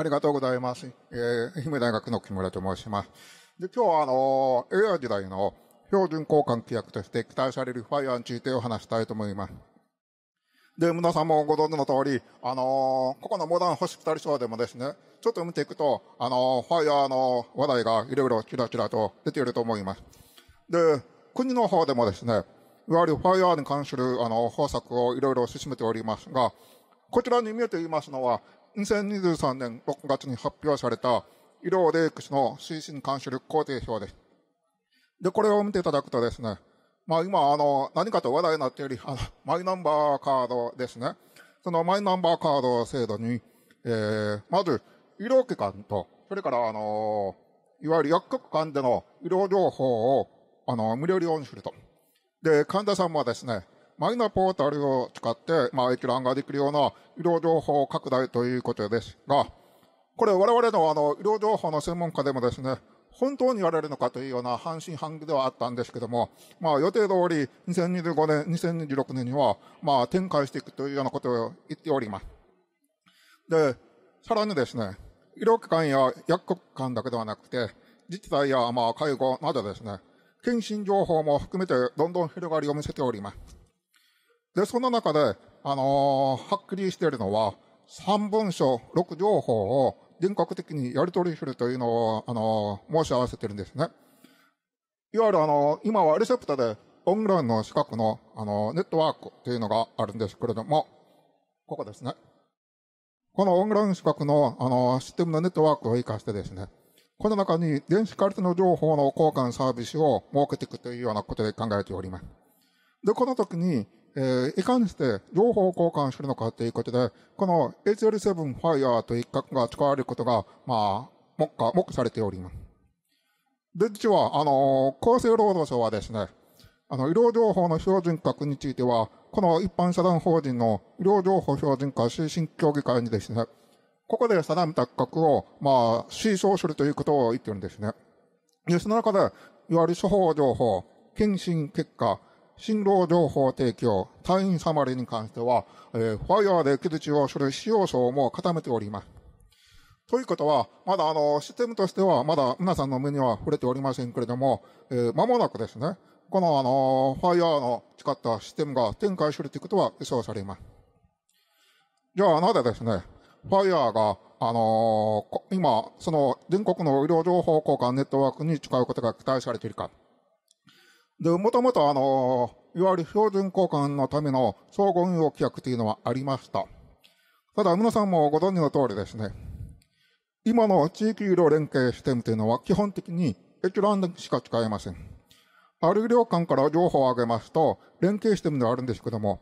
ありがとうございます。えー、愛媛大学の木村と申します。で、今日はあのー、AI 時代の標準交換規約として期待される FIRE についてお話したいと思います。で、皆さんもご存知の通り、あのー、ここのモダンホスピタルショーでもですね、ちょっと見ていくと、あのー、FIRE の話題がいろいろちラちラと出ていると思います。で、国の方でもですね、いわゆる FIRE に関するあの方策をいろいろ進めておりますが、こちらに見えていますのは、2023年6月に発表された、医療レイクスの推進監視力工程表です。で、これを見ていただくとですね、まあ今、あの、何かと話題になっている、あの、マイナンバーカードですね。そのマイナンバーカード制度に、えー、まず、医療機関と、それから、あのいわゆる薬局間での医療情報を、あの無料利用にすると。で、患者さんもですね、マイナポータルを使って、まあ、閲覧ができるような医療情報拡大ということですが、これ我々のあの、医療情報の専門家でもですね、本当に言われるのかというような半信半疑ではあったんですけども、まあ予定通り2025年、2026年には、まあ展開していくというようなことを言っております。で、さらにですね、医療機関や薬局機関だけではなくて、自治体やまあ介護などですね、検診情報も含めてどんどん広がりを見せております。で、その中で、あのー、はっきりしているのは、三文書、六情報を輪格的にやり取りするというのを、あのー、申し合わせているんですね。いわゆるあのー、今はレセプトでオンラインの資格の、あの、ネットワークというのがあるんですけれども、ここですね。このオンライン資格の、あの、システムのネットワークを活かしてですね、この中に電子カルテの情報の交換サービスを設けていくというようなことで考えております。で、この時に、えー、いかにして情報交換するのかということで、この HL7 ファイ e と一角が使われることが、まあ、目下、目されております。で、実は、あのー、厚生労働省はですね、あの、医療情報の標準化については、この一般社団法人の医療情報標準化推進協議会にですね、ここで定めた格を、まあ、推奨するということを言ってるんですね。で、その中で、いわゆる処方情報、検診結果、新郎情報提供、隊員サマリーに関しては、えー、ファイーで傷述をする使用層も固めております。ということは、まだあの、システムとしては、まだ皆さんの目には触れておりませんけれども、えー、間もなくですね、このあの、ファイーの使ったシステムが展開するということは予想されます。じゃあ、なぜですね、ファイーが、あのー、今、その全国の医療情報交換ネットワークに使うことが期待されているか。で、もともとあの、いわゆる標準交換のための総合運用規約というのはありました。ただ、皆さんもご存知の通りですね。今の地域医療連携システムというのは基本的に閲覧しか使えません。ある医療関から情報を上げますと、連携システムではあるんですけども、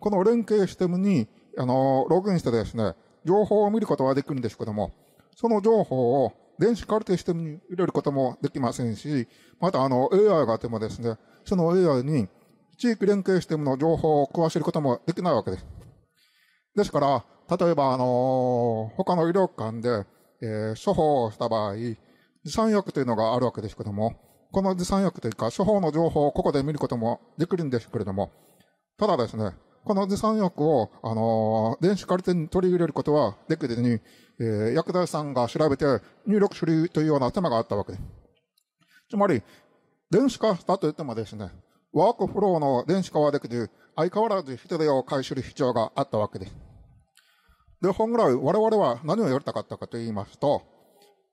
この連携システムに、あの、ログインしてですね、情報を見ることはできるんですけども、その情報を電子カルテシステムに入れることもできませんし、またあの AI があってもですね、その AI に地域連携システムの情報を詳しいこともできないわけです。ですから、例えばあの、他の医療機関で、えー、処方をした場合、持参薬というのがあるわけですけども、この持参薬というか、処方の情報をここで見ることもできるんですけれども、ただですね、この持参薬を、あのー、電子カルテに取り入れることはできずに、えー、薬剤師さんが調べて入力処理というような手間があったわけです。つまり、電子化したといってもですね、ワークフローの電子化はできず、相変わらず人手を介する必要があったわけです。で、本来我々は何をやりたかったかと言いますと、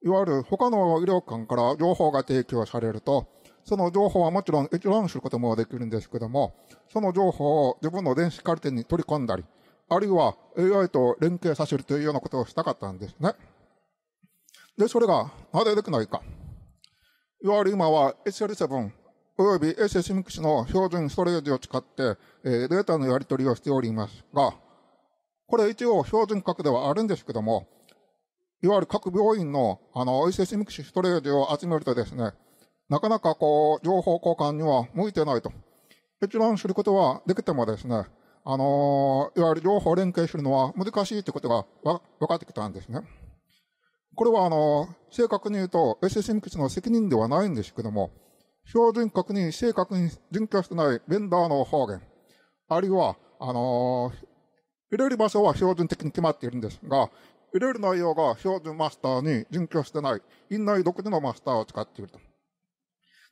いわゆる他の医療機関から情報が提供されると、その情報はもちろん一覧することもできるんですけども、その情報を自分の電子カルテに取り込んだり、あるいは AI と連携させるというようなことをしたかったんですね。で、それが、なぜできないか。いわゆる今は SL7 及び SSMX の標準ストレージを使って、えー、データのやり取りをしておりますが、これ一応標準格ではあるんですけども、いわゆる各病院のあの SSMX ストレージを集めるとですね、なかなかこう、情報交換には向いてないと。結覧することはできてもですね、あのー、いわゆる両方連携するのは難しいということが分かってきたんですね。これはあのー、正確に言うと SSM x の責任ではないんですけども、標準確認、正確に準拠してないベンダーの方言、あるいは、あのー、入れる場所は標準的に決まっているんですが、入れる内容が標準マスターに準拠してない、院内独自のマスターを使っていると。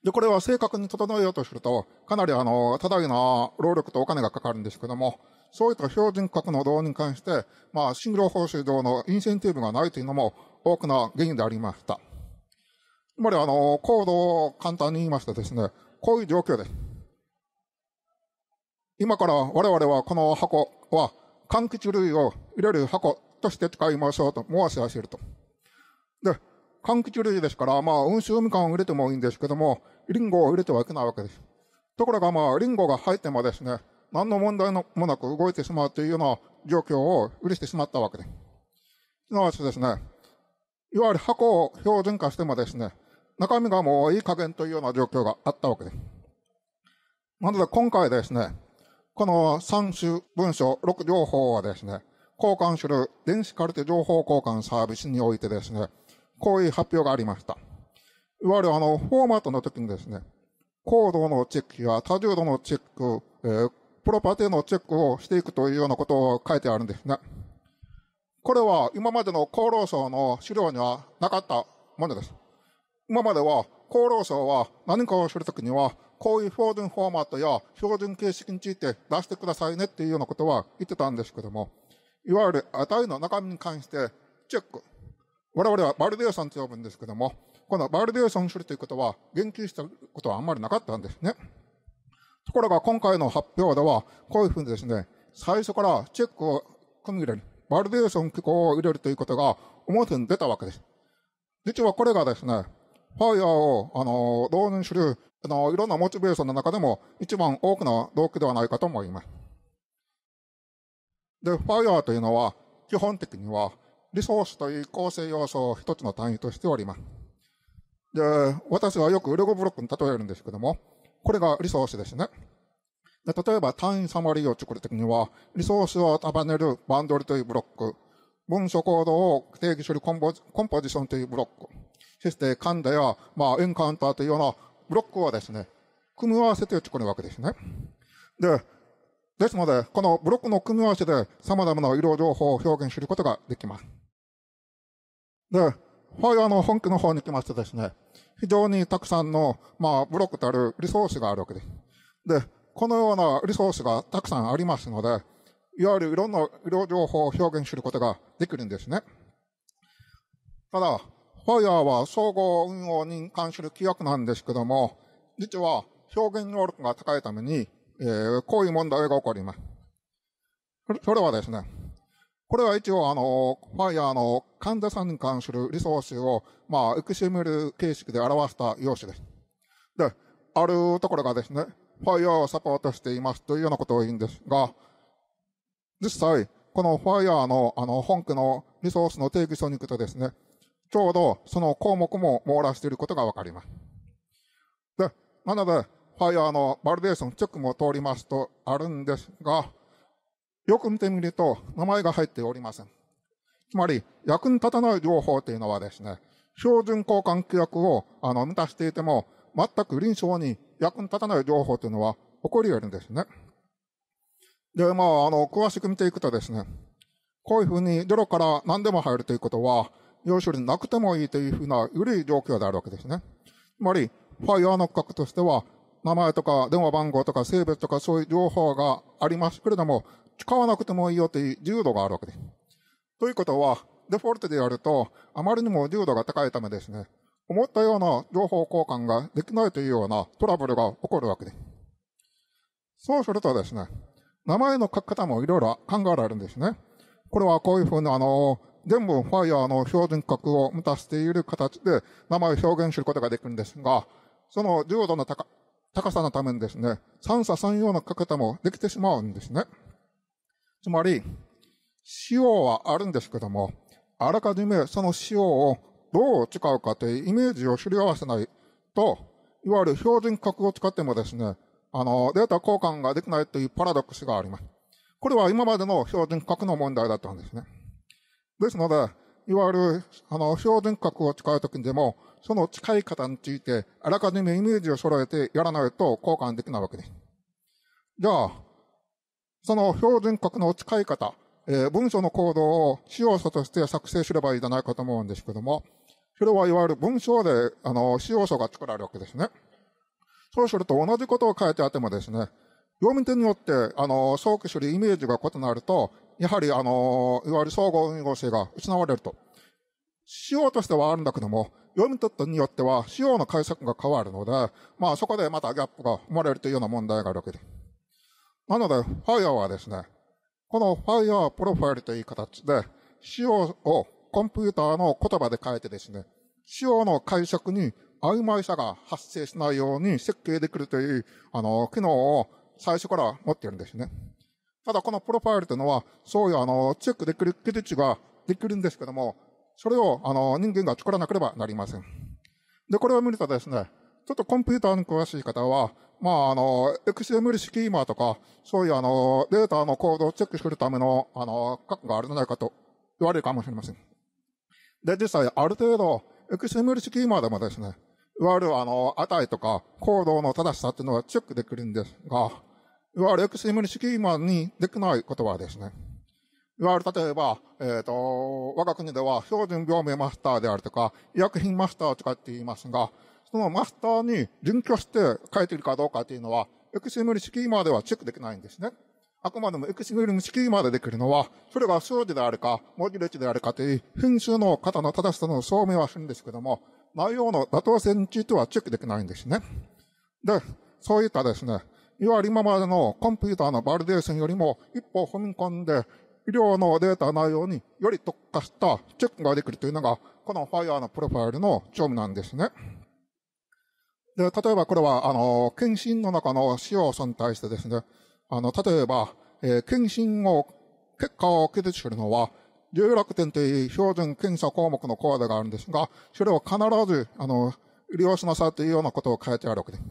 で、これは正確に整えようとすると、かなりあの、多大な労力とお金がかかるんですけども、そういった標準格の導入に関して、まあ、診療報酬上のインセンティブがないというのも多くの原因でありました。つまり、あの、行動を簡単に言いましてですね、こういう状況です。今から我々はこの箱は、柑橘類を入れる箱として使いましょうと申し合わせると。で、柑橘類ですから、まあ、運州みかんを入れてもいいんですけども、リンゴを入れてはいけないわけです。ところがまあ、リンゴが入ってもですね、何の問題もなく動いてしまうというような状況を許してしまったわけです。すなわちですね、いわゆる箱を標準化してもですね、中身がもういい加減というような状況があったわけです。なので今回ですね、この3種文書6情報はですね、交換する電子カルテ情報交換サービスにおいてですね、こういう発表がありました。いわゆるあの、フォーマットの時にですね、コードのチェックや多重度のチェック、えー、プロパティのチェックをしていくというようなことを書いてあるんですね。これは今までの厚労省の資料にはなかったものです。今までは厚労省は何かをするときには、こういう標準フォーマットや標準形式について出してくださいねっていうようなことは言ってたんですけども、いわゆる値の中身に関してチェック。我々はバリデーションと呼ぶんですけども、このバリデーションするということは、言及したことはあんまりなかったんですね。ところが今回の発表では、こういうふうにですね、最初からチェックを組み入れる、バリデーション機構を入れるということが表に出たわけです。実はこれがですね、FIRE を、あの、導入する、あの、いろんなモチベーションの中でも一番多くの動機ではないかと思います。で、FIRE というのは、基本的には、リソースという構成要素を一つの単位としております。で、私はよくレゴブロックに例えるんですけども、これがリソースですね。で例えば単位サマリーを作るときには、リソースを束ねるバンドルというブロック、文書コードを定義するコンポジションというブロック、そしてカンダや、まあ、エンカウンターというようなブロックをですね、組み合わせて作るわけですね。で、ですので、このブロックの組み合わせで様々な医療情報を表現することができます。で、はい、あの、本気の方に来ましてですね、非常にたくさんの、まあ、ブロックたるリソースがあるわけです。で、このようなリソースがたくさんありますので、いわゆるいろんな医療情報を表現することができるんですね。ただ、ファイヤーは総合運用に関する規約なんですけども、実は表現能力が高いために、えー、こういう問題が起こります。それはですね、これは一応、あの、ファイヤーの患者さんに関するリソースを、まあ、エクシムル形式で表した用紙です。で、あるところがですね、ファイヤーをサポートしていますというようなことを言うんですが、実際、このファイヤーの、あの、本区のリソースの定義書に行くとですね、ちょうどその項目も網羅していることがわかります。で、なので、ファイヤーのバリデーションチェックも通りますとあるんですが、よく見てみると、名前が入っておりません。つまり、役に立たない情報というのはですね、標準交換規約を、あの、満たしていても、全く臨床に役に立たない情報というのは起こり得るんですね。で、まあ、あの、詳しく見ていくとですね、こういうふうにゼロから何でも入るということは、要するになくてもいいというふうな緩い状況であるわけですね。つまり、ファイアーの区画としては、名前とか電話番号とか性別とかそういう情報がありますけれども、使わなくてもいいよという自由度があるわけです。ということは、デフォルトでやると、あまりにも自由度が高いためですね、思ったような情報交換ができないというようなトラブルが起こるわけです。そうするとですね、名前の書き方もいろいろ考えられるんですね。これはこういうふうにあの、全部ファイヤーの標準格を満たしている形で名前を表現することができるんですが、その重度の高高さのためにですね、三差三様の書き方もできてしまうんですね。つまり、塩はあるんですけども、あらかじめその塩をどう使うかというイメージを知り合わせないと、いわゆる標準格を使ってもですね、あの、データ交換ができないというパラドックスがあります。これは今までの標準格の問題だったんですね。ですので、いわゆる、あの、標準格を使うときにでも、その使い方について、あらかじめイメージを揃えてやらないと交換できないわけです。じゃあ、その標準国の使い方、えー、文書の行動を使用書として作成すればいいじゃないかと思うんですけども、それはいわゆる文章で、あの、使用書が作られるわけですね。そうすると同じことを書いてあってもですね、読み手によって、あの、想起するイメージが異なると、やはり、あの、いわゆる総合運用性が失われると。仕様としてはあるんだけども、読み取ったによっては、使用の解釈が変わるので、まあそこでまたギャップが生まれるというような問題があるわけです。なので、FIRE はですね、この FIRE プロファイルという形で、仕様をコンピューターの言葉で変えてですね、仕様の解釈に曖昧さが発生しないように設計できるという、あの、機能を最初から持っているんですね。ただこのプロファイルというのは、そういうあの、チェックできる技術ができるんですけども、それをあの、人間が作らなければなりません。で、これを見るとですね、ちょっとコンピューターに詳しい方は、まあ、あの、XML スキーマとか、そういうあの、データのコードをチェックするための、あの、核があるんじゃないかと言われるかもしれません。で、実際、ある程度、XML スキーマーでもですね、いわゆるあの、値とか、行動の正しさっていうのはチェックできるんですが、いわゆる XML スキーマーにできないことはですね、いわゆる例えば、えっ、ー、と、我が国では標準病名マスターであるとか、医薬品マスターとかって言いますが、そのマスターに準拠して書いているかどうかというのは、XML スキーマーではチェックできないんですね。あくまでも XML スキーマーでできるのは、それが数字であるか、文字列であるかという編集の方の正しさの証明はするんですけども、内容の妥当性についてはチェックできないんですね。で、そういったですね、いわゆる今までのコンピューターのバリデーションよりも一歩踏み込んで、医療のデータ内容により特化したチェックができるというのが、この FIRE のプロファイルの興味なんですね。で、例えばこれは、あの、検診の中の使用さに対してですね、あの、例えば、えー、検診を、結果を記述するのは、重楽点という標準検査項目のコードがあるんですが、それを必ず、あの、利用しなさいというようなことを書いてあるわけです。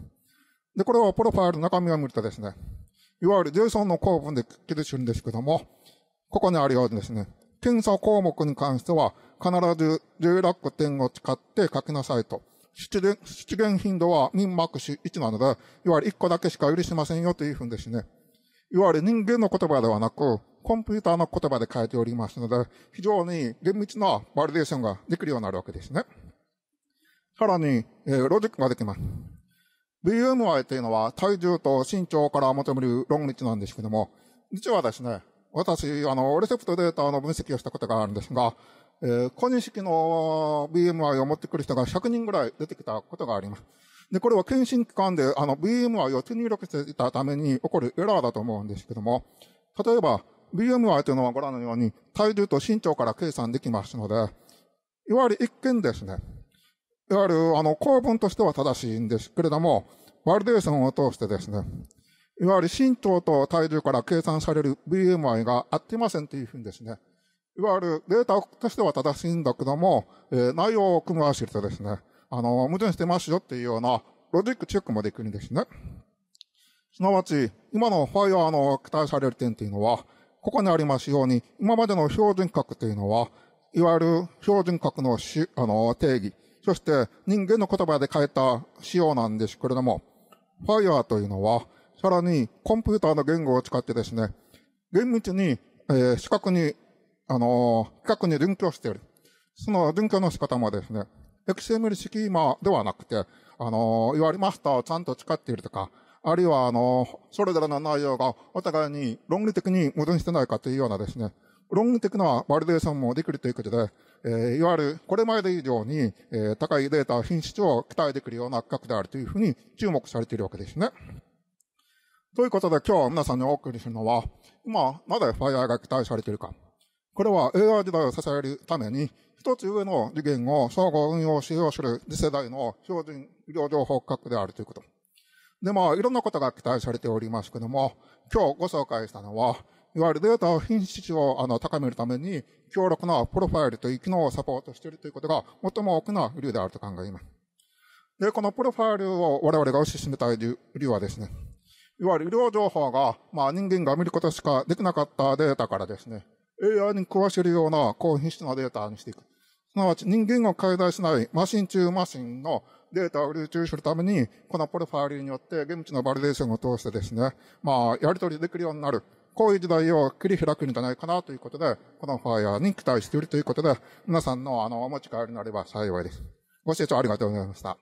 で、これをプロファイルの中身を見るとですね、いわゆる JSON の構文で記述するんですけども、ここにあるようにですね、検査項目に関しては、必ず重楽点を使って書きなさいと。出現、出現頻度は民マーク1なので、いわゆる1個だけしか許しませんよというふうにですね、いわゆる人間の言葉ではなく、コンピューターの言葉で書いておりますので、非常に厳密なバリデーションができるようになるわけですね。さらに、えー、ロジックができます。BMI というのは体重と身長から求める論理値なんですけども、実はですね、私、あの、レセプトデータの分析をしたことがあるんですが、えー、公認式の VMI を持ってくる人が100人ぐらい出てきたことがあります。で、これは検診機関で、あの、VMI を手入力していたために起こるエラーだと思うんですけども、例えば、BMI というのはご覧のように、体重と身長から計算できますので、いわゆる一見ですね、いわゆる、あの、公文としては正しいんですけれども、ワルデーションを通してですね、いわゆる身長と体重から計算される BMI が合ってませんというふうにですね、いわゆるデータとしては正しいんだけども、えー、内容を組み合わせるとですね、あの、矛盾してますよっていうようなロジックチェックもできるんですね。すなわち、今のファイアの期待される点というのは、ここにありますように、今までの標準格というのは、いわゆる標準格のしあの定義、そして人間の言葉で変えた仕様なんですけれども、ファイアというのは、さらにコンピューターの言語を使ってですね、厳密に、えー、視覚にあの、比較に分教している。その分教の仕方もですね、XML 式今ではなくて、あの、いわゆるマスターをちゃんと使っているとか、あるいはあの、それぞれの内容がお互いに論理的に矛盾してないかというようなですね、論理的なバリデーションもできるということで、えー、いわゆるこれまで以上に、えー、高いデータ品質を期待できるような企画であるというふうに注目されているわけですね。ということで今日皆さんにお送りするのは、今、なぜ Fire が期待されているか。これは AI 時代を支えるために、一つ上の次元を相互運用しようする次世代の標準医療情報価格であるということ。で、まあ、いろんなことが期待されておりますけども、今日ご紹介したのは、いわゆるデータ品質をあの高めるために、強力なプロファイルという機能をサポートしているということが、最も大きな理由であると考えます。で、このプロファイルを我々が推し進めたい理由はですね、いわゆる医療情報が、まあ人間が見ることしかできなかったデータからですね、AI に詳しるような高品質なデータにしていく。すなわち人間が介在しないマシン中マシンのデータを流通するために、このプロファイルによって現地のバリデーションを通してですね、まあ、やり取りできるようになる。こういう時代を切り開くんじゃないかなということで、このファイヤーに期待しているということで、皆さんのあの、お持ち帰りになれば幸いです。ご清聴ありがとうございました。